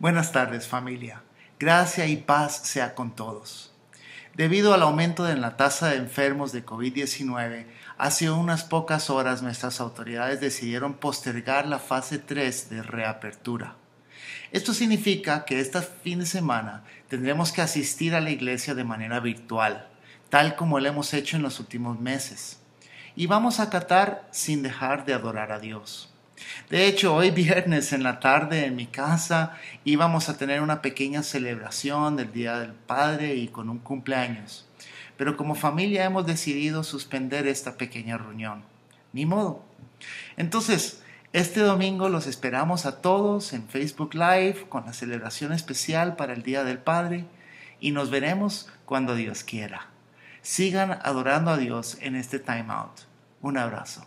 Buenas tardes familia. Gracia y paz sea con todos. Debido al aumento en la tasa de enfermos de COVID-19, hace unas pocas horas nuestras autoridades decidieron postergar la fase 3 de reapertura. Esto significa que este fin de semana tendremos que asistir a la iglesia de manera virtual, tal como lo hemos hecho en los últimos meses. Y vamos a acatar sin dejar de adorar a Dios. De hecho, hoy viernes en la tarde en mi casa íbamos a tener una pequeña celebración del Día del Padre y con un cumpleaños. Pero como familia hemos decidido suspender esta pequeña reunión. Ni modo. Entonces, este domingo los esperamos a todos en Facebook Live con la celebración especial para el Día del Padre y nos veremos cuando Dios quiera. Sigan adorando a Dios en este time out. Un abrazo.